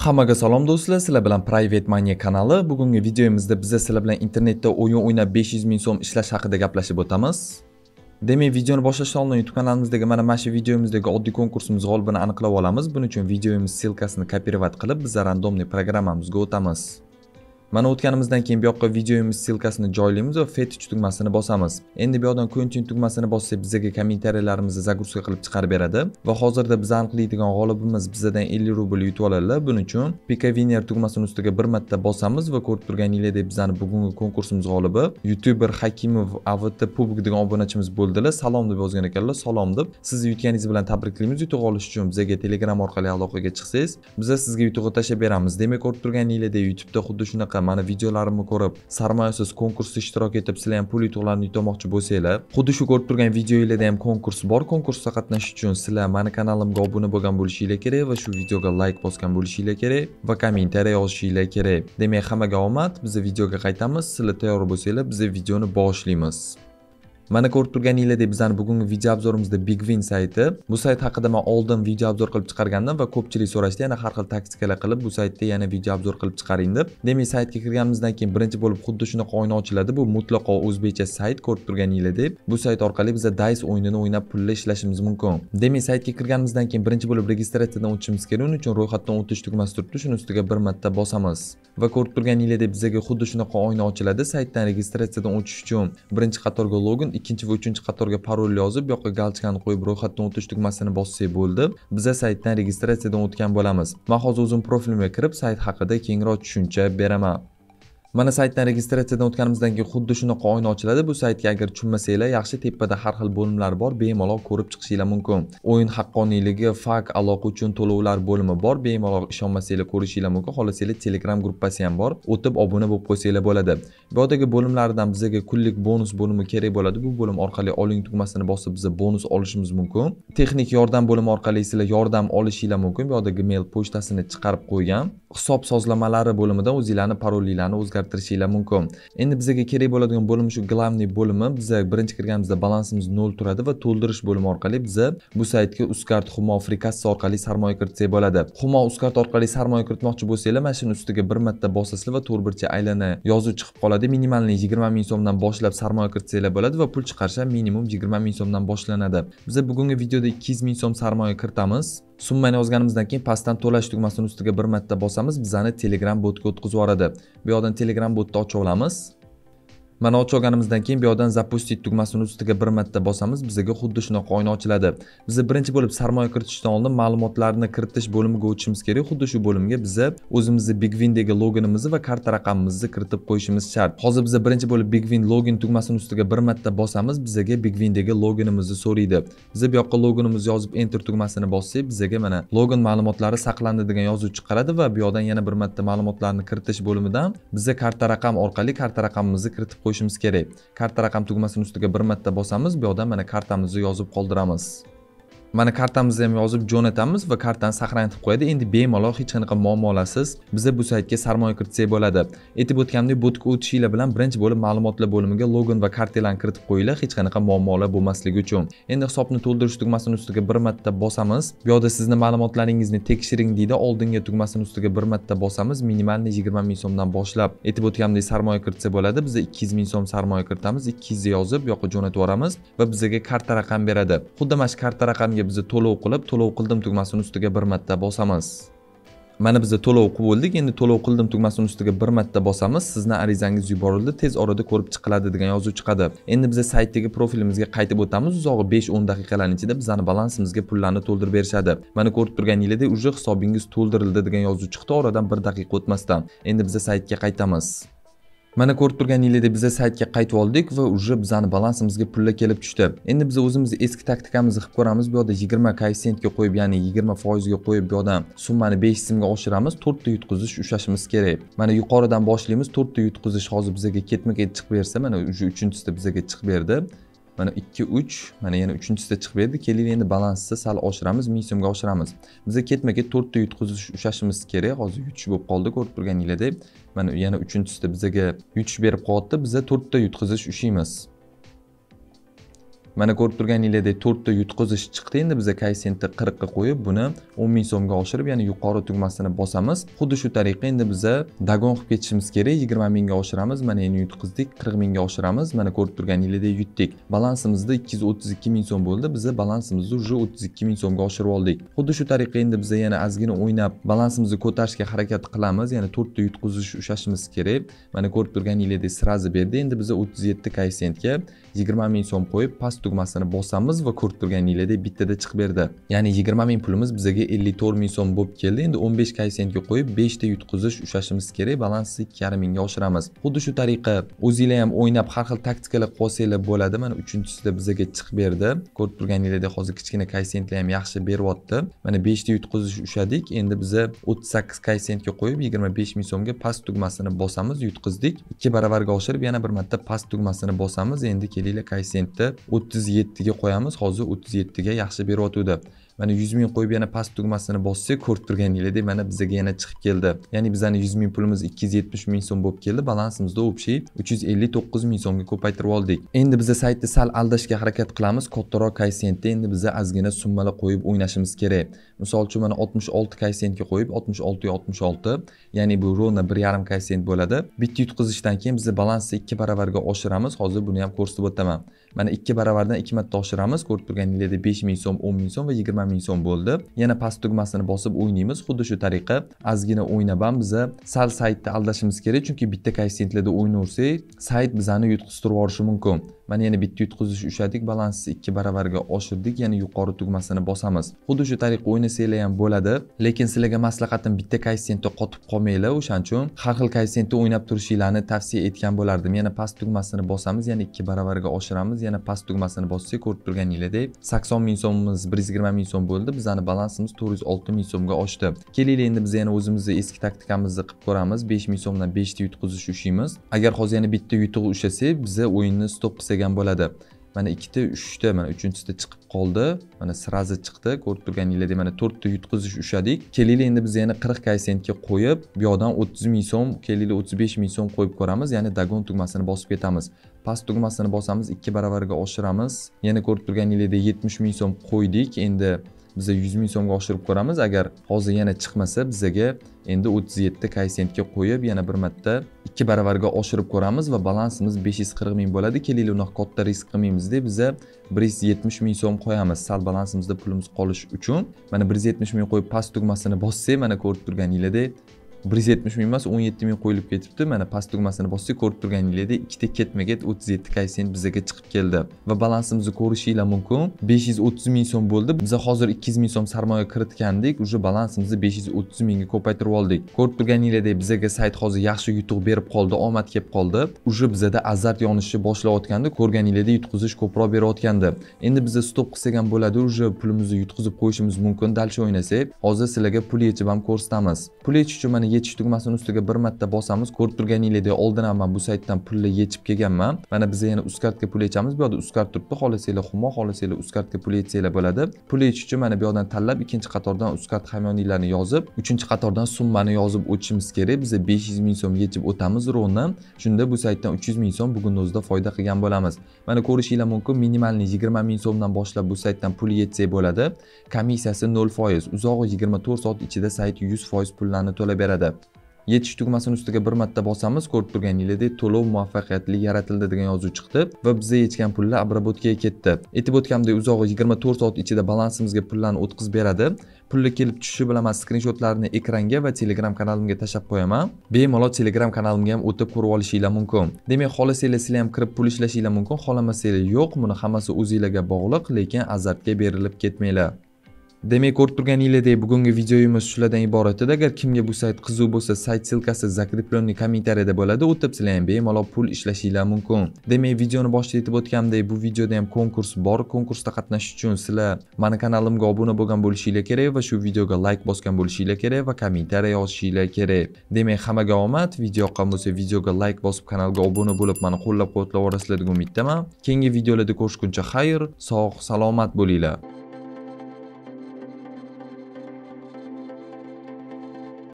Hammaga salom do'stlar, sizlar bilan Private Money kanali. Bugungi videomizda biz sizlar bilan internetda o'yin o'ynab 500 ming so'm ishlash haqida gaplashib o'tamiz. Demak, videoni boshlashdan oldin YouTube kanalimizdagi mana mana shu videomizdagi oddiy konkursimiz g'olibini aniqlab olamiz. Buning uchun videomiz ssilkasini kopirovat qilib, biz randomniy programmamizga o'tamiz. mana o'tganimizdan keyin bu yoqqa videomiz ssilkasini joylaymiz va fetich tugmasini bosamiz endi bu yoqdan kontin tugmasini bossak bizga kommentariyalarimizni загрузка qilib chiqarib beradi va hozirda biz aniqlaydigan g'olibimiz bizadan 50 rubl yutib oladilar buning uchun pikaviner tugmasini ustiga bir marta bosamiz va ko'rib turganingizdek bizani bugungi konkursimiz g'olibi youtuber hakimov avt pubg degan obunachimiz bo'ldilar salom deb yozgan ekanlar salom deb sizni yutganingiz bilan tabriklaymiz yutuq olish uchun bizaga telegram orqali aloqaga chiqsangiz biza sizga yutug'i tashlab beramiz demak ko'rib turganingizdek youtubeda xuddi shunaqa haqiqatdan mani videolarimni ko'rib sarmoyasiz konkursda ishtirok etib sizlar ham pul yutuqlarni yutmoqchi bo'lsanglar xuddi shu ko'rib turgan videoinglarda ham konkurs bor konkursda qatnashish uchun sizlar mani kanalimga obuna bo'lgan bo'lishinglar kerak va shu videoga layk bosgan bo'lishinglar kerak va kommentariya yozishinglar kerak demak hammaga omad biz videoga qaytamiz sizlar tayyor bo'lsanglar biz videoni boshlaymiz mana ko'rib turganinglardek bizani bugungi video obzorimizda big win sayti bu sayt haqida man oldin video obzor qilib chiqargandim va ko'pchilik so'rashdi yana har xil taktikalar qilib bu saytda yana video obzor qilib chiqaring deb demak saytga kirganimizdan keyin birinchi bo'lib xuddi shunaqa oyna ochiladi bu mutlaqo o'zbekcha sayt ko'rib turganinglardek bu sayt orqali biza dice o'yinini o'ynab pulla ishlashimiz mumkin demak saytga kirganimizdan keyin birinchi bo'lib registratsiyadan o'tishimiz kerak uning uchun ro'yxatdan o'tish tugmasi turibdi shuni ustiga bir marta bosamiz va ko'rib turganinglardek bizaga xuddi shunaqa oyna ochiladi saytdan registratsiyadan o'tish uchun birinchi qatorga login ikkinchi va uchinchi qatorga parol yozib bu yoqqa galchkani qo'yib ro'yxatdan o'tish tugmasini bossak bo'ldi biza saytdan registratsiyadan o'tgan bo'lamiz man hozir o'zim profilimga kirib sayt haqida kengroq tushuncha beraman mana saytdan registratsiyadan o'tganimizdan keyin xuddi shunaqa oyna ochiladi bu saytga agar tushunmasanglar yaxshi tepada har xil bo'limlar bor bemalol ko'rib chiqishinglar mumkin o'yin haqqoniyligi fak aloqa uchun to'lovlar bo'limi bor bemalol ishonmasanglar ko'rishinglar mumkin xohlasanglar telegram gruppasi ham bor o'tib obuna bo'lib qo'ysanglar bo'ladi bu yerdagi bo'limlardan bizga kunlik bonus bo'limi kerak bo'ladi bu bo'lim orqali oling tugmasini bosib biz bonus olishimiz mumkin texnik yordam bo'limi orqali sizlar yordam olishinglar mumkin bu yoqdagi mail pochtasini chiqarib qo'ygan hisob sozlamalari bo'limidan o'zinglarni parolinglarni o'zgartirish qisqartirishinglar mumkin endi bizga kerak bo'ladigan bo'lim shu главный bo'limi biza birinchi kirganimizda balansimiz nol turadi va to'ldirish bo'limi orqali biza bu saytga uzkart humo free orqali sarmoya kiritsak bo'ladi humo uzkart orqali sarmoya kiritmoqchi bo'lsanglar mana shuni ustiga bir marta bosasizlar va to'rtburchak aylana yozuv chiqib qoladi minimalniy yigirma ming so'mdan boshlab sarmoya kiritsanglar bo'ladi va pul chiqarish ham minimum yigirma ming so'mdan boshlanadi biza bugungi videoda ikki yuz ming so'm sarmoya kiritamiz summani yozganimizdan keyin pastdan to'lash tugmasini ustiga bir marta bosamiz bizani telegram botga o'tkazib yuboradi bu yoqdan telegram botni ochib olamiz mana och olganimizdan keyin bu yoqdan запустить tugmasini ustiga bir marta bosamiz bizaga xuddi shunaqa oyna ochiladi biza birinchi bo'lib sarmoya kiritishdan oldin ma'lumotlarni kiritish bo'limiga o'tishimiz kerak xuddi shu bo'limga biza o'zimizni bigvindagi loginimizni va karta raqamimizni kiritib qo'yishimiz shart hozir biza birinchi bo'lib bigvin login tugmasini ustiga bir marta bosamiz bizaga bigvindagi loginimizni so'raydi biza bu yoqqa loginimizni yozib enter tugmasini bossak bizaga mana login ma'lumotlari saqlandi degan yozuv chiqaradi va bu yoqdan yana bir marta ma'lumotlarni kiritish bo'limidan biza karta raqam orqali karta raqamimizni kiritib qo'yishimiz kerak karta raqam tugmasini ustiga bir marta bosamiz bu yoqda mana kartamizni yozib qoldiramiz mana kartamizni ham yozib jo'natamiz va kartani saqlantirib qo'yadi endi bemalol hech qanaqa muammolarsiz biza bu saytga sarmoya kiritsak bo'ladi aytib o'tganimdek botga o'tishinglar bilan birinchi bo'lib ma'lumotlar bo'limiga login va kartelarni kiritib qo'yinglar hech qanaqa muammolar bo'lmasligi uchun endi hisobni to'ldirish tugmasini ustiga bir marta bosamiz bu yoqda sizni ma'lumotlaringizni tekshiring deydi oldingi tugmasini ustiga bir marta bosamiz minimalni yigirma ming so'mdan boshlab aytib o'tganimdek sarmoya kiritsa bo'ladi biza ikki yuz ming so'm sarmoya kiritamiz ikki yuzni yozib bu yoqqa jo'natib yuboramiz va bizaga karta raqam beradi xuddi mana shu karta raqamga sizlarga biza to'lov qilib to'lov qildim tugmasini ustiga bir marta bosamiz mana biza to'lov qilib bo'ldik endi to'lov qildim tugmasini ustiga bir marta bosamiz sizni arizangiz yuborildi tez orada ko'rib chiqiladi degan yozuv chiqadi endi biza saytdagi profilimizga qaytib o'tamiz uzog'i besh o'n daqiqalarni ichida bizani balansimizga pullarni to'ldirib berishadi mana ko'rib turganinglardek уже hisobingiz to'ldirildi degan yozuv chiqdi oradan bir daqiqa o'tmasdan endi biza saytga qaytamiz mana ko'rib turganingizdek biza saytga qaytib oldik va уже bizani balansimizga pullar kelib tushdi endi biz o'zimizni eski taktikamizni qilib ko'ramiz bu yoqda yigirma koeffitsiyentga qo'yib ya'ni yigirma foizga qo'yib bu yoqdan summani besh simga oshiramiz to'rtta yutqizish ushlashimiz kerak mana yuqoridan boshlaymiz to'rtta yutqizish hozir bizaga ketma ket chiqib bersa mana уже uchinchisida bizaga chiqib berdi mana ikki uch mana yana uchinchisida chiqib berdi kelib endi balansni sal oshiramiz ming so'mga oshiramiz biza ketma ket to'rtta yutqizish ushlashimiz kerak hozir yutish bo'lib qoldi ko'rib turganingizdek mana yana uchinchisida bizaga yutish berib qolyapti biza to'rtta yutqizish ushlaymiz mana ko'rib turganinglardek to'rtta yutqizish chiqdi endi biza koyssentni qirqqa qo'yib buni o'n ming so'mga oshirib ya'ni yuqori tugmasini bosamiz xuddi shu tariqa endi biza dagon qilib ketishimiz kerak yigirma mingga oshiramiz mana endi yutqizdik qirq mingga oshiramiz mana ko'rib turganinglardek yutdik balansimizda ikki yuz o'ttiz ikki ming so'm bo'ldi biza balansimizni уже o'ttiz ikki ming so'mga oshirib oldik xuddi shu tariqa endi biza yana ozgina o'ynab balansimizni ko'tarishga harakat qilamiz ya'ni to'rtta yutqizish ushlashimiz kerak mana ko'rib turganinglardek srazi berdi endi biza o'ttiz yetti koyssentga yigirma ming so'm qo'yib past tugmasini bosamiz va ko'rib turganingizdek bittada chiqib berdi ya'ni yigirma ming pulimiz bizaga ellik to'rt ming so'm bo'lib keldi endi o'n besh koeffitsiyentga qo'yib beshta yutqizish ushlashimiz kerak balansni ikki yarim mingga oshiramiz xuddi shu tariqa o'zinglar ham o'ynab har xil taktikalar qilsanglar bo'ladi mana uchinchisida bizaga chiqib berdi ko'rib turganingizdek hozir kichkina koeffitsiyentlar ham yaxshi beryapti mana beshta yutqizish ushladik endi biza o'ttiz sakkiz koeffitsiyentga qo'yib yigirma besh ming so'mga past tugmasini bosamiz yutqizdik ikki baravarga oshirib yana bir marta past tugmasini bosamiz endi kelinglar kossentni o'ttiz yettiga qo'yamiz hozir o'ttiz yettiga yaxshi beryotgandi mana yuz ming qo'yib yana past tugmasini bossak ko'rib turganinglardek mana bizaga yana chiqib keldi ya'ni bizani yuz ming pulimiz ikki yuz yetmish ming so'm bo'lib keldi balansimizda общий uch yuz ellik to'qqiz ming so'mga ko'paytirib oldik endi biza saytni sal aldashga harakat qilamiz kattaroq koyssentda endi biza ozgina summalar qo'yib o'ynashimiz kerak misol uchun mana oltmish olti koyssentga qo'yib oltmish oltiga oltmish olti ya'ni bu ровно bir yarim koyssent bo'ladi bitta yutqizishdan keyin biza balansni ikki baravarga oshiramiz hozir buni ham ko'rsatib o'taman mana ikki baravardan ikki marta oshiramiz ko'rib turganinglardek besh ming so'm o'n ming so'm va yigirma ming so'm bo'ldi yana past tugmasini bosib o'ynaymiz xuddi shu tariqa ozgina o'ynab ham biza sal saytni aldashimiz kerak chunki bitta koeffitsiyentlarda o'ynaversak sayt bizani yutqiztirib yuborishi mumkin mana yana bitta yutqizish ushladik balansni ikki baravarga oshirdik ya'ni yuqori tugmasini bosamiz xuddi shu tariqa o'ynasanglar ham bo'ladi lekin sizlarga maslahatim bitta koeffitsiyentda qotib qolmanglar o'shaning uchun har xil koeffitsiyentda o'ynab turishinglarni tavsiya etgan bo'lardim yana past tugmasini bosamiz yana ikki baravarga oshiramiz qilsangiz yana past tugmasini bossak ko'rib turganinglardek sakson ming so'mimiz bir yuz yigirma ming so'm bo'ldi bizani balansimiz to'rt yuz olti ming so'mga oshdi kelinglar endi biz yana o'zimizni eski taktikamizni qilib ko'ramiz besh ming so'mdan beshta yutqizish ushlaymiz agar hozir yana bitta yutuq ushlasak biza o'yinni stop qilsak ham bo'ladi mana ikkita uchta mana uchinchisida chiqib qoldi mana srazi chiqdi ko'rib turganinglardek mana to'rtta yutqizish ushladik kelinglar endi biz yana qirq koeffitsiyentga qo'yib bu yoqdan o'ttiz ming so'm kelinglar o'ttiz besh ming so'm qo'yib ko'ramiz ya'ni dagon tugmasini bosib ketamiz past tugmasini bosamiz ikki baravarga oshiramiz yana ko'rib turganinglardek yetmish ming so'm qo'ydik endi biza yuz ming so'mga oshirib ko'ramiz agar hozir yana chiqmasa bizaga endi o'ttiz yetti koeffitsiyentga qo'yib yana bir marta ikki baravarga oshirib ko'ramiz va balansimiz besh yuz qirq ming bo'ladi kelgan unaqa katta risk qilmaymiz deb biza bir yuz yetmish ming so'm qo'yamiz sal balansimizda pulimiz qolishi uchun mana bir yuz yetmish ming qo'yib past tugmasini bossak mana ko'rib turganingizdek bir yuz yetmish ming emas o'n yetti ming qo'yilib ketibdi mana past tugmasini bossak ko'rib turganingizdek ikkita ketma ket o'ttiz yetti koeffitsient bizaga chiqib keldi va balansimizni ko'rishinglar mumkin besh yuz o'ttiz ming so'm bo'ldi biza hozir ikki yuz ming so'm sarmoya kiritgandik уже balansimizni besh yuz o'ttiz mingga ko'paytirib oldik ko'rib turganingizdek bizaga sayt hozir yaxshi yutuq berib qoldi omad kelib qoldi уже bizada azart yonishi boshlayotgandi ko'rganingizdek yutqizish ko'proq berayotgandi endi biza stop qilsak ham bo'ladi уже pulimizni yutqizib qo'yishimiz mumkin дальше o'ynasak hozir sizlarga pul yechib ham ko'rsatamiz pul yechish uchun mana yetish tugmasini ustiga bir marta bosamiz ko'rib turganingizdek oldin ham man bu saytdan pulni yechib kelganman mana biza yana uzkartga pul yechamiz bu yerda uzkart turibdi xohlasanglar humo xohlasanglar uzkartga pul yechsanglar bo'ladi pul yechish uchun mana bu yoqdan tanlab ikkinchi qatordan uzkart hamyoninglarni yozib uchinchi qatordan summani yozib o'tishimiz kerak biza besh yuz ming so'm yechib o'tamiz roni shunda bu saytdan uch yuz ming so'm bugunni o'zida foyda qilgan bo'lamiz mana ko'rishinglar mumkin minimalniy yigirma ming so'mdan boshlab bu saytdan pul yetsak bo'ladi komissiyasi nol foiz uzog'i yigirma to'rt soat ichida sayt yuz foiz pullarni to'lab beradi qilinadi yetish tugmasini ustiga bir marta bosamiz ko'rib turganingizdek to'lov muvaffaqiyatli yaratildi degan yozuv chiqdi va bizga yetgan pullar обработкаga ketdi aytib o'tganimdek uzog'i yigirma to'rt soat ichida balansimizga pullarni o'tkazib beradi pullar kelib tushishi bilan man skrinshotlarni ekranga va telegram kanalimga tashlab qo'yaman bemalol telegram kanalimga ham o'tib ko'rib olishinglar mumkin demak xohlasanglar sizlar ham kirib pul ishlashinglar mumkin xohlamasanglar yo'q buni hammasi o'zinglarga bog'liq lekin azartga berilib ketmanglar demak ko'rib turganinglardek bugungi videoyimiz shulardan iborat edi agar kimga bu sayt qiziq bo'lsa sayt ssilkasi закрепленный kommentariyada bo'ladi o'tib sizlar ham bemalol pul ishlashinglar mumkin demak videoni boshida aytib o'tganimdek bu videoda ham konkurs bor konkursda qatnashish uchun sizlar mani kanalimga obuna bo'lgan bo'lishinglar kerak va shu videoga layk bosgan bo'lishinglar kerak va kommentariya yozishinglar kerak demak hammaga omad video yoqqan bo'lsa videoga layk bosib kanalga obuna bo'lib mani qo'llab quvvatlab yuborasizlar degan umiddaman keyingi videolarda ko'rishguncha xayr sog' salomat bo'linglar